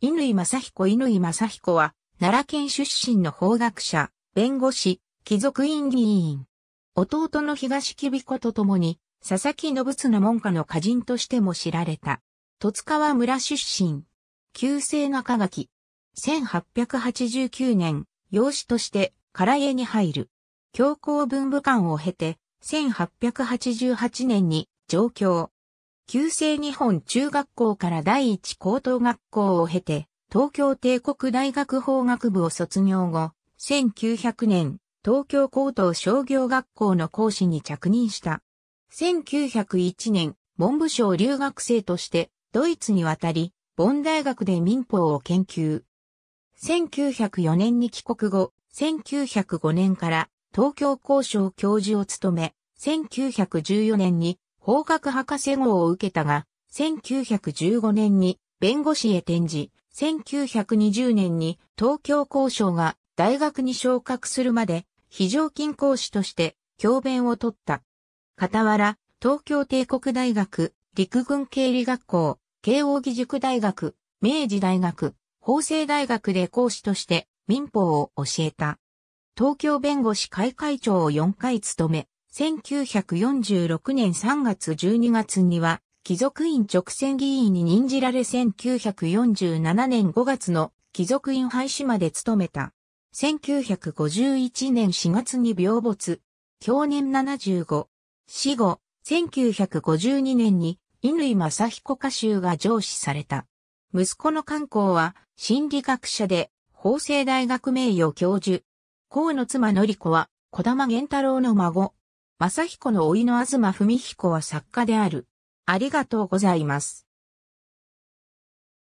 乾正彦乾正彦は、奈良県出身の法学者、弁護士、貴族院議員。弟の東木彦子と共に、佐々木信綱の門下の歌人としても知られた。戸塚川村出身。旧姓が垣。1889年、養子として、唐家に入る。教皇文武官を経て、1888年に上京。旧制日本中学校から第一高等学校を経て、東京帝国大学法学部を卒業後、1900年、東京高等商業学校の講師に着任した。1901年、文部省留学生として、ドイツに渡り、ボン大学で民法を研究。1904年に帰国後、1905年から東京交渉教授を務め、1914年に法学博士号を受けたが、1915年に弁護士へ転じ、1920年に東京交渉が大学に昇格するまで非常勤講師として教鞭を取った。傍ら、東京帝国大学、陸軍経理学校、慶応義塾大学、明治大学、法政大学で講師として民法を教えた。東京弁護士会会長を4回務め、1946年3月12月には、貴族院直選議員に任じられ1947年5月の貴族院廃止まで務めた。1951年4月に病没。去年75。死後、1952年に乾正彦歌集が上司された。息子の観光は心理学者で法政大学名誉教授。河野妻のり子は小玉源太郎の孫。正彦の甥の東文彦は作家である。ありがとうございます。